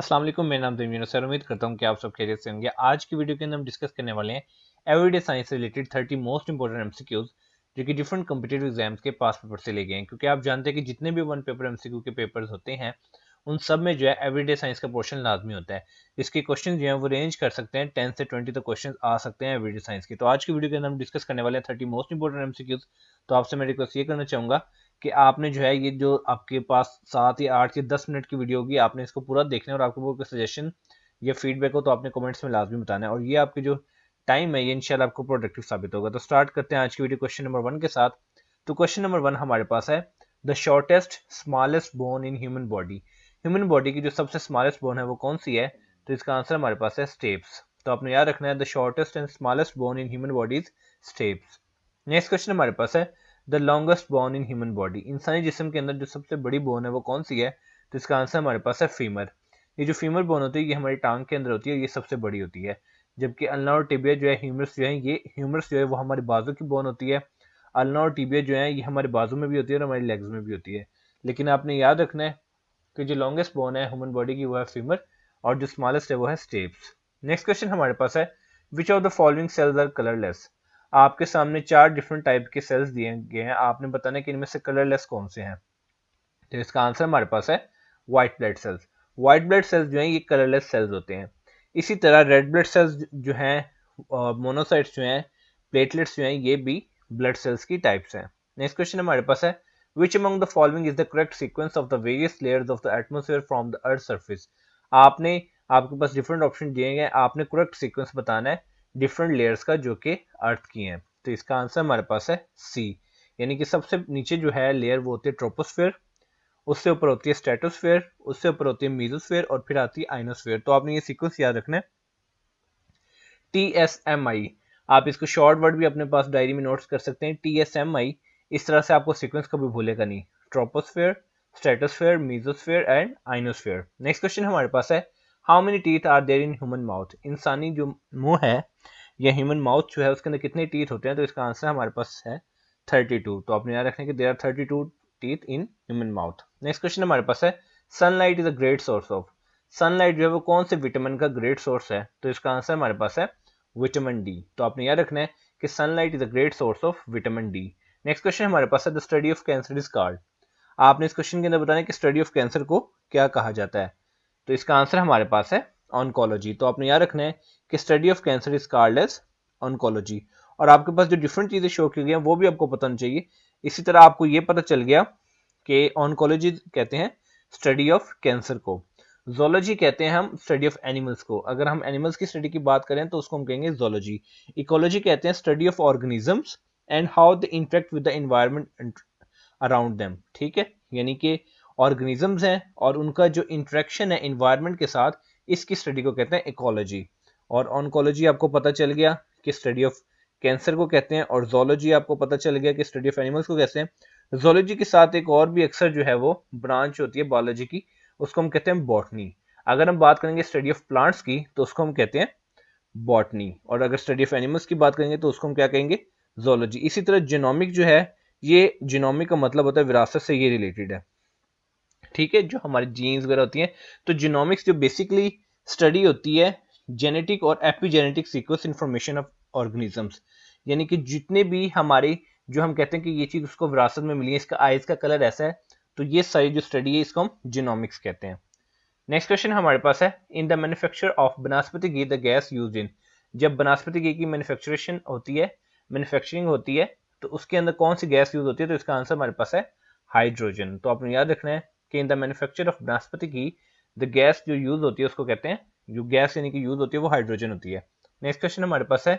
असलम मेरा नाम दमीन सर उम्मीद करता हूँ कि आप सब खेरे से होंगे आज की वीडियो के अंदर हम डिस्कस करने वाले हैं एवरीडे साइंस से related thirty most important MCQs जो कि डिफरेंट कम्पिटेटिव एग्जाम्स के पास पेपर से ले गए हैं क्योंकि आप जानते हैं कि जितने भी वन पेपर एमसीक्यू के पेपर्स होते हैं उन सब में जो है एवरीडे साइंस का पोर्शन लाजमी होता है इसके क्वेश्चन जो है वो रेंज कर सकते हैं टेन से ट्वेंटी तक तो क्वेश्चन आ सकते हैं एवरीडे साइंस के तो आज की वीडियो के अंदर हम डिस्कस करने वाले हैं थर्टी मोस्ट इंपॉर्टेंट एमसीक्यूज तो आपसे मैं रिक्वेस्ट ये करना चाहूँगा कि आपने जो है ये जो आपके पास सात या आठ या दस मिनट की वीडियो होगी आपने इसको पूरा देखना है और आपको कोई सजेशन या फीडबैक हो तो आपने कमेंट्स में लाजमी बताना है और ये आपके जो टाइम है ये इंशाल्लाह आपको प्रोडक्टिव साबित होगा तो स्टार्ट करते हैं आज की वीडियो क्वेश्चन नंबर वन के साथ तो क्वेश्चन नंबर वन हमारे पास है the shortest smallest bone in human body human body की जो सबसे स्मॉलेस्ट बोन है वो कौन सी है तो इसका आंसर हमारे पास है स्टेप्स तो आपने याद रखना है the shortest and smallest bone in human bodies stapes next question हमारे पास है the longest bone in human body इंसानी जिसम के अंदर जो सबसे बड़ी बोन है वो कौन सी है तो इसका आंसर हमारे पास है फीमर ये जो फीमर बोन होती है ये हमारी टांग के अंदर होती है ये सबसे बड़ी होती है जबकि अलना और टिबिया जो है ह्यूमरस जो है ये ह्यूमरस जो है वो हमारे बाजू की बोन होती है अलना और टिबिया जो है ये हमारे बाजू में भी होती है और हमारी लेग्स में भी होती है लेकिन आपने याद रखना है कि जो लॉन्गेस्ट बोन है ह्यूमन बॉडी की वो है फीमर और जो स्मॉलेस्ट है वो है स्टेप्स नेक्स्ट क्वेश्चन हमारे पास है which of the following cells are colourless आपके सामने चार डिफरेंट टाइप के सेल्स दिए गए हैं आपने बताना कि इनमें से कलरलेस कौन से हैं तो इसका आंसर हमारे पास है white blood cells white blood cells जो हैं ये कलरलेस सेल्स होते हैं इसी तरह रेड ब्लड सेल्स जो हैं मोनोसाइट्स जो हैं प्लेटलेट्स जो हैं ये भी ब्लड सेल्स की टाइप्स हैं नेक्स्ट क्वेश्चन हमारे पास है which among the following is the correct sequence of the various layers of the atmosphere from the earth surface आपने आपके पास डिफरेंट ऑप्शन दिए गए आपने करेक्ट सिक्वेंस बताना है डिफरेंट लेयर्स का जो कि अर्थ की हैं तो इसका आंसर हमारे पास है सी यानी कि सबसे नीचे जो है लेयर वो होती है ट्रोपोस्फेयर उससे ऊपर होती है स्टेटोस्फेयर उससे ऊपर होती है मीजोस्फेयर और फिर आती है आइनोस्फेयर तो आपने ये सीक्वेंस याद रखना है टी एस एम आई आप इसको शॉर्ट वर्ड भी अपने पास डायरी में नोट्स कर सकते हैं टी एस एम आई इस तरह से आपको सीक्वेंस कभी भूलेगा नहीं troposphere stratosphere mesosphere and ionosphere next question हमारे पास है how many teeth are there in human mouth इंसानी जो मुंह है या ह्यूमन माउथ जो है उसके अंदर कितने टीथ होते हैं तो इसका आंसर हमारे पास है थर्टी टू तो आपने याद रखना कि there are thirty two teeth in human mouth next question हमारे पास है sunlight is a great source ऑफ सनलाइट जो है वो कौन से विटामिन का ग्रेट सोर्स है तो इसका आंसर हमारे पास है विटामिन डी तो आपने याद रखना है कि sunlight is a great source of vitamin D next question हमारे पास है the study of cancer is called आपने इस क्वेश्चन के अंदर बताने कि स्टडी ऑफ कैंसर को क्या कहा जाता है तो इसका आंसर हमारे पास है ऑनकोलॉजी तो आपने याद रखना है कि study of cancer is called as oncology और आपके पास जो डिफरेंट चीज़ें शो की गई हैं वो भी आपको पता होना चाहिए इसी तरह आपको ये पता चल गया कि ऑनकोलॉजी कहते हैं स्टडी ऑफ कैंसर को जोलॉजी कहते हैं हम स्टडी ऑफ एनिमल्स को अगर हम एनिमल्स की स्टडी की बात करें तो उसको हम कहेंगे जोलॉजी इकोलॉजी कहते हैं study of organisms and how the interact with the environment around them ठीक है यानी कि ऑर्गेनिजम्स हैं और उनका जो इंट्रैक्शन है इन्वायरमेंट के साथ इसकी स्टडी को कहते हैं इकोलॉजी और ऑनकोलॉजी आपको पता चल गया कि स्टडी ऑफ कैंसर को कहते हैं और जोलॉजी आपको पता चल गया कि स्टडी ऑफ एनिमल्स को कहते हैं जोलॉजी के साथ एक और भी अक्सर जो है वो ब्रांच होती है बायोलॉजी की उसको हम कहते हैं बॉटनी अगर हम बात करेंगे स्टडी ऑफ प्लांट्स की तो उसको हम कहते हैं बॉटनी और अगर स्टडी ऑफ एनिमल्स की बात करेंगे तो उसको हम क्या कहेंगे जोलॉजी इसी तरह जिनोमिक जो है ये जिनोमिक का मतलब होता है विरासत से ये रिलेटेड है ठीक है जो हमारे जीन्स वगैरह होती हैं तो जीनोमिक्स जो बेसिकली स्टडी होती है जेनेटिक और epigenetic sequence information of organisms यानी कि जितने भी हमारे जो हम कहते हैं कि ये चीज़ उसको विरासत में मिली है इसका आइज का कलर ऐसा है तो ये सारी जो स्टडी है इसको हम जीनोमिक्स कहते हैं नेक्स्ट क्वेश्चन हमारे पास है in the manufacture of vanaspati ghee the gas used in जब बनास्पति घी की मैन्युफैक्चरेशन होती है मैन्युफैक्चरिंग होती है तो उसके अंदर कौन सी गैस यूज होती है तो इसका आंसर हमारे पास है हाइड्रोजन तो आपने याद रखना है कि इन द मैन्युफैक्चर ऑफ बनस्पति की द गैस जो यूज होती है उसको कहते हैं जो गैस यानी कि यूज होती है वो हाइड्रोजन होती है नेक्स्ट क्वेश्चन हमारे पास है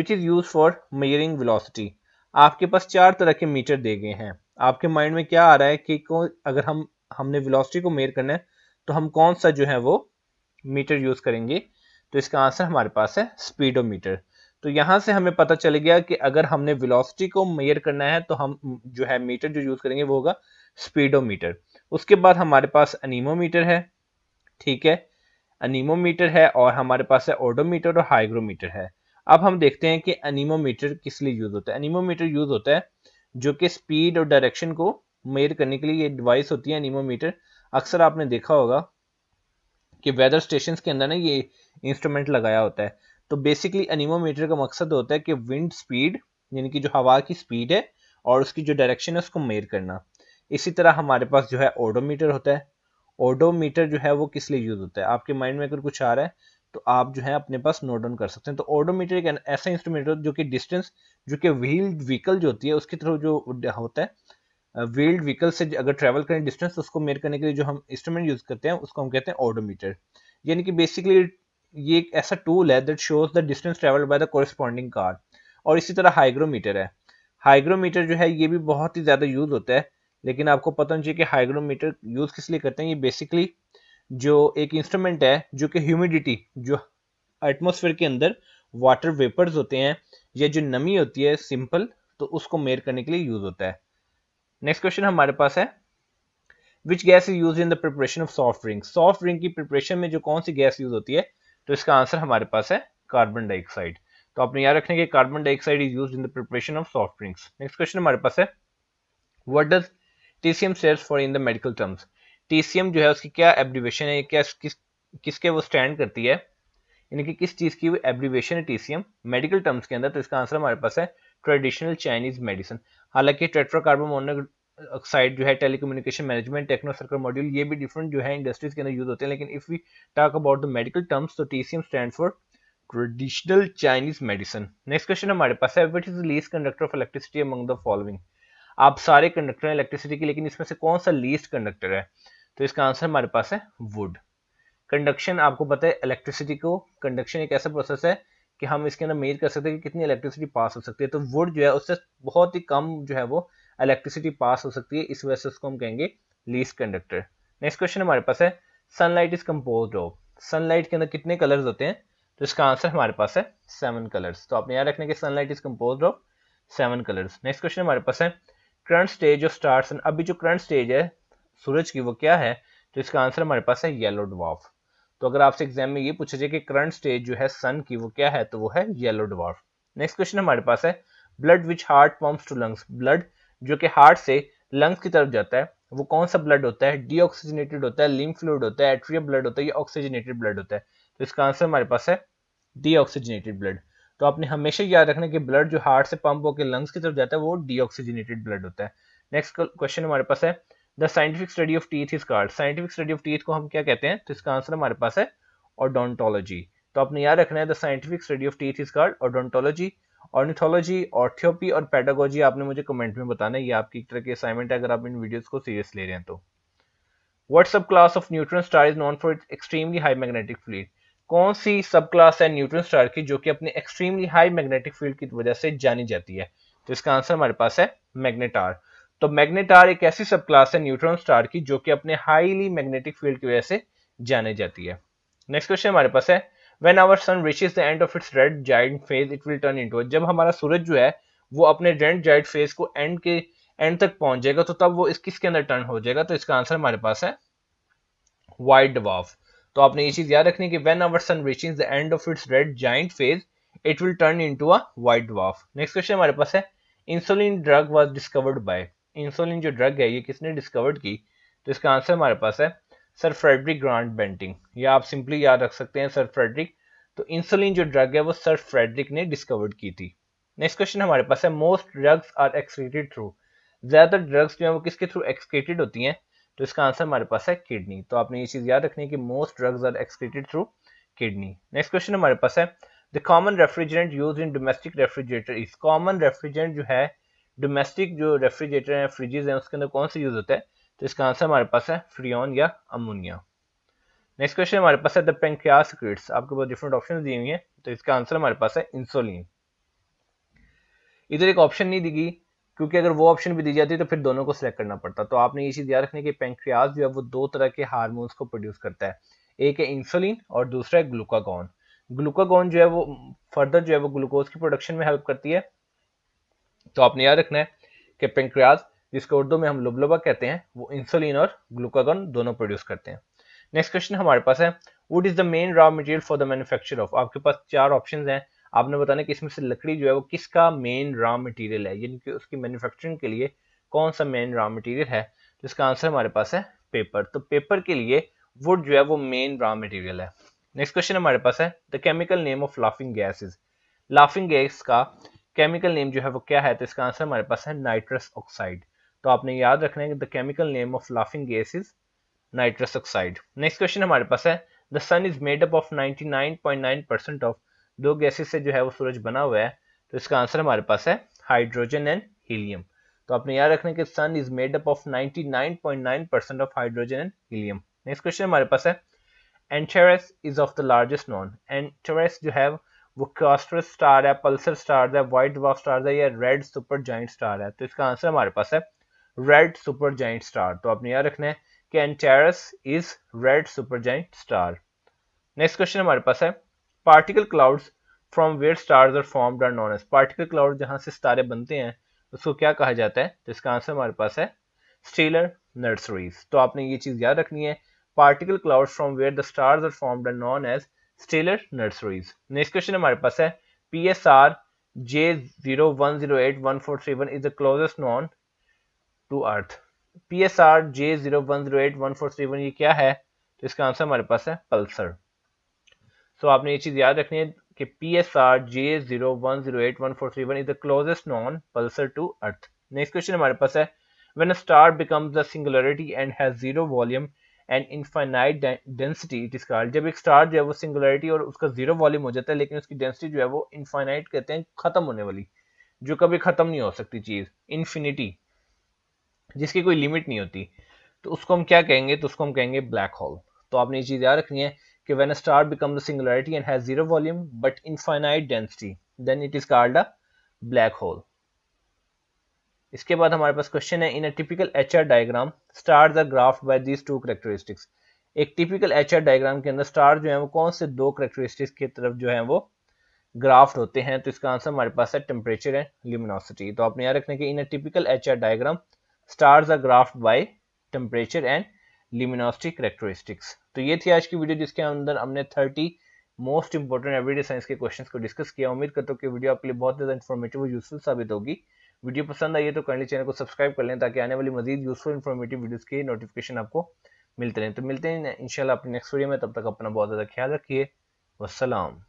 which is used for measuring velocity आपके पास चार तरह के मीटर दे गए हैं आपके माइंड में क्या आ रहा है कि अगर हम हमने विलोसिटी को मेयर करना है तो हम कौन सा जो है वो मीटर यूज करेंगे तो इसका आंसर हमारे पास है स्पीडोमीटर तो यहां से हमें पता चल गया कि अगर हमने वेलोसिटी को मेयर करना है तो हम जो है मीटर जो यूज करेंगे वो होगा स्पीडोमीटर उसके बाद हमारे पास अनिमोमीटर है ठीक है अनिमोमीटर है और हमारे पास है ओडोमीटर और हाइग्रोमीटर है अब हम देखते हैं कि अनिमोमीटर किस लिए यूज होता है अनिमोमीटर यूज होता है जो कि स्पीड और डायरेक्शन को मेयर करने के लिए ये डिवाइस होती है अनिमोमीटर अक्सर आपने देखा होगा कि वेदर स्टेशन के अंदर ना ये इंस्ट्रूमेंट लगाया होता है तो बेसिकली अनिमोमीटर का मकसद होता है कि विंड स्पीड यानी कि जो हवा की स्पीड है और उसकी जो डायरेक्शन है उसको मेयर करना इसी तरह हमारे पास जो है ओडोमीटर होता है ओडोमीटर जो है वो किस लिए यूज होता है आपके माइंड में अगर कुछ आ रहा है तो आप जो है अपने पास नोट डाउन कर सकते हैं तो ओडोमीटर एक ऐसा इंस्ट्रूमेंट होता है जो कि डिस्टेंस जो कि व्हील्ड व्हीकल जो होती है उसके थ्रू जो होता है व्हील्ड व्हीकल से अगर ट्रेवल करें डिस्टेंस तो उसको मेयर करने के लिए जो हम इंस्ट्रूमेंट यूज करते हैं उसको हम कहते हैं ऑडोमीटर यानी कि बेसिकली ये एक ऐसा टूल है that shows the distance travel by the corresponding car और इसी तरह हाइग्रोमीटर है हाइग्रोमीटर जो है ये भी बहुत ही ज़्यादा यूज होता है लेकिन आपको पता होना चाहिए कि हाइग्रोमीटर यूज किस लिए करते हैं ये बेसिकली जो एक इंस्ट्रूमेंट है जो कि ह्यूमिडिटी जो एटमोसफेयर के अंदर वाटर वेपर्स होते हैं या जो नमी होती है सिंपल तो उसको मेयर करने के लिए यूज होता है नेक्स्ट क्वेश्चन हमारे पास है which gas is used in the preparation of soft drink soft drink की प्रिपरेशन में जो कौन सी गैस यूज होती है तो इसका आंसर हमारे पास है कार्बन डाइऑक्साइड तो आपने याद रखने के carbon dioxide is used in the preparation of soft drinks next question हमारे पास है what does TCM stands for in the medical terms TCM जो है उसकी क्या एब्रीवेशन है क्या किस किसके वो स्टैंड करती है यानी कि किस चीज़ की एब्रीवेशन है टीसीएम मेडिकल टर्म्स के अंदर तो इसका आंसर हमारे पास है ट्रेडिशनल चाइनीज मेडिसिन हालांकि टेट्राकार्बन मोनोऑक्साइड जो है telecommunication management techno circle module ये भी डिफरेंट जो है इंडस्ट्रीज के अंदर यूज होते हैं लेकिन if we talk about the medical terms तो TCM stand for traditional Chinese medicine next question हमारे पास है which is the least conductor of electricity among the following आप सारे कंडक्टर हैं इलेक्ट्रिसिटी के लेकिन इसमें से कौन सा लीस्ट कंडक्टर है तो इसका आंसर हमारे पास है वुड कंडक्शन आपको पता है इलेक्ट्रिसिटी को कंडक्शन एक ऐसा प्रोसेस है कि हम इसके अंदर मेज कर सकते हैं कि कितनी इलेक्ट्रिसिटी पास हो सकती है तो वुड जो है उससे बहुत ही कम जो है वो इलेक्ट्रिसिटी पास हो सकती है इस वजह से उसको हम कहेंगे लीस्ट कंडक्टर नेक्स्ट क्वेश्चन हमारे पास है sunlight is composed of sunlight के अंदर कितने कलर्स होते हैं तो इसका आंसर हमारे पास है सेवन कलर्स तो आपने याद रखना कि sunlight is composed of seven colours next question हमारे पास है करंट स्टेज ऑफ स्टार्स अभी जो करंट स्टेज है सूरज की वो क्या है तो इसका आंसर हमारे पास है येलो डॉफ तो अगर आपसे एग्जाम में ये पूछा जाए कि करंट स्टेज जो है सन की वो क्या है तो वो है येलो डवाफ नेक्स्ट क्वेश्चन हमारे पास है blood which heart pumps to lungs blood जो कि हार्ट से लंग्स की तरफ जाता है वो कौन सा ब्लड होता है डीऑक्सीजनेटेड होता है लिम फ्लूड होता है एट्रियम ब्लड होता है या ऑक्सीजनेटेड ब्लड होता है तो इसका आंसर हमारे पास है डीऑक्सीजनेटेड ब्लड तो आपने हमेशा याद रखना कि ब्लड जो हार्ट से पंप होकर लंग्स की तरफ जाता है वो डीऑक्सीजनेटेड ब्लड होता है नेक्स्ट क्वेश्चन हमारे पास है the scientific study of teeth is called scientific study of teeth को हम क्या कहते हैं तो इसका आंसर हमारे पास है ऑडोंटोलॉजी तो आपने याद रखना है the scientific study of teeth is called odontology ornithology orthoepy और पेडागोजी आपने मुझे कमेंट में बताना है ये आपकी एक तरह की असाइनमेंट है अगर आप इन वीडियोज को सीरियस ले रहे हैं तो what's up class of neutron star is known for it extremely high magnetic field कौन सी सब क्लास है न्यूट्रॉन स्टार की जो कि अपने एक्सट्रीमली हाई मैग्नेटिक फील्ड की वजह से जानी जाती है तो इसका आंसर हमारे पास है मैग्नेटार तो मैग्नेटार एक ऐसी सब क्लास है न्यूट्रॉन स्टार की जो कि अपने हाईली मैग्नेटिक फील्ड की वजह से जानी जाती है नेक्स्ट क्वेश्चन हमारे पास है when our sun is the end of its red giant phase it will turn to जब हमारा सूरज जो है वो अपने रेड जाइड फेज को एंड के एंड तक पहुंच जाएगा तो तब वो इस किसके अंदर टर्न हो जाएगा तो इसका आंसर हमारे पास है वाइट डवाफ तो आपने ये चीज याद रखनी कि when our sun reaching the end of its red giant phase it will turn in to at dwarf next question हमारे पास है insulin drug was discovered by insulin जो ड्रग है ये किसने डिस्कवर्ड की तो इसका आंसर हमारे पास है सर फ्रेडरिक ग्रांट बेंटिंग या आप सिंपली याद रख सकते हैं सर फ्रेडरिक तो इंसुलिन जो ड्रग है वो सर फ्रेडरिक ने डिस्कवर्ड की थी नेक्स्ट क्वेश्चन हमारे पास है most drugs are excreted through ज्यादातर ड्रग्स जो है वो किसके थ्रू एक्सक्रेटेड होती हैं तो इसका आंसर हमारे पास है किडनी तो आपने ये चीज़ याद रखनी है कि most drugs are excreted through kidney next question हमारे पास है the common refrigerant use in domestic refrigerator is common refrigerant जो है डोमेस्टिक जो रेफ्रिजरेटर है फ्रिजेज है उसके अंदर कौन सा यूज होता है तो इसका आंसर हमारे पास है फ्रियन या अमोनिया नेक्स्ट क्वेश्चन हमारे पास है द पेंक्रिया आपके पास डिफरेंट ऑप्शन दिए हुए हैं तो इसका आंसर हमारे पास है तो इंसुलिन इधर एक ऑप्शन नहीं दी गई क्योंकि अगर वो ऑप्शन भी दी जाती तो फिर दोनों को सिलेक्ट करना पड़ता तो आपने ये चीज़ याद रखनी कि पेंक्रियाज जो है वो दो तरह के हारमोन्स को प्रोड्यूस करता है एक है इंसुलिन और दूसरा है ग्लूकागॉन ग्लूकागॉन जो है वो फर्दर जो है वो ग्लूकोज की प्रोडक्शन में हेल्प करती है तो आपने याद रखना है कि पेंक्रियाज जिसको उर्दू में हम लुबलुबा कहते हैं वो इंसुलिन और ग्लूकागॉन दोनों प्रोड्यूस करते हैं नेक्स्ट क्वेश्चन हमारे पास है wood is the main raw material for the manufacture of आपके पास चार ऑप्शन हैं आपने बताना कि इसमें से लकड़ी जो है वो किसका मेन रॉ मटेरियल है यानी कि उसकी मैन्युफैक्चरिंग के लिए कौन सा मेन रॉ मटेरियल है तो इसका आंसर हमारे पास है पेपर तो पेपर के लिए वुड जो है वो मेन रॉ मटेरियल है नेक्स्ट क्वेश्चन हमारे पास है the chemical name of laughing gases laughing gas का केमिकल नेम जो है वो क्या है तो इसका आंसर हमारे पास है नाइट्रस ऑक्साइड तो आपने याद रखना है कि the chemical name of laughing gas is nitrous oxide next question हमारे पास है the sun is made up of 99.9 percent of दो गैसेस से जो है वो सूरज बना हुआ है तो इसका आंसर हमारे पास है हाइड्रोजन एंड हीलियम तो आपने याद रखना कि sun is made up of 99.9 percent of hydrogen and helium next question हमारे पास है Antares is of the largest known Antares जो है वो क्रॉस्टर स्टार है पल्सर स्टार है वाइट वॉक स्टार है या रेड सुपर जॉइंट स्टार है तो इसका आंसर हमारे पास है रेड सुपर जॉइंट स्टार तो आपने याद रखना है कि Antares is red super giant star next question हमारे पास है particle clouds from where stars are formed are known as particle cloud जहां से सितारे बनते हैं उसको क्या कहा जाता है तो इसका आंसर हमारे पास है स्टेलर नर्सरीज तो आपने ये चीज़ याद रखनी है particle cloud from where the stars are formed are known as stellar nurseries next question हमारे पास है P S R J zero one zero eight one four three one is the closest known to earth P S R J zero one zero eight one four three one ये क्या है तो इसका answer हमारे पास है Pulsar सो so, आपने ये चीज़ याद रखनी है कि P S R J zero one zero eight one four three one is the closest known pulsar to earth next question हमारे पास है when a star becomes a singularity and has zero volume and infinite density it is called जब एक star जो है वो singularity और उसका zero volume हो जाता है लेकिन उसकी डेंसिटी जो है वो इनफाइनाइट कहते हैं खत्म होने वाली जो कभी खत्म नहीं हो सकती चीज इन्फिनिटी जिसकी कोई लिमिट नहीं होती तो उसको हम क्या कहेंगे तो उसको हम कहेंगे ब्लैक होल तो आपने ये चीज याद रखनी है कि when a star become the singularity and has zero volume but infinite density then it is called a black hole इसके बाद हमारे पास क्वेश्चन है in a typical H R diagram stars are graphed by these two characteristics एक typical H R diagram के अंदर star जो है वो कौन से दो करेक्टरिस्टिक्स की तरफ जो है वो ग्राफ्ट होते हैं तो इसका आंसर हमारे पास है टेम्परेचर एंड ल्यूमिनोसिटी तो आपने याद रखना कि in a typical H R diagram stars are graphed by temperature and luminosity characteristics तो ये थी आज की वीडियो जिसके अंदर हमने thirty most important everyday science के क्वेश्चन को डिस्कस किया उम्मीद करता हूँ कि वीडियो आपके लिए बहुत ज़्यादा इन्फॉर्मेटिव और यूजफुल साबित होगी वीडियो पसंद आई है तो काइंडली चैनल को सब्सक्राइब कर लें ताकि आने वाली मजीद यूजफुल इन्फॉर्मेटिव वीडियोस के नोटिफिकेशन आपको मिलते रहें तो मिलते हैं इंशाल्लाह अपने नेक्स्ट वीडियो में तब तक अपना बहुत ज़्यादा ख्याल रखिए वसलाम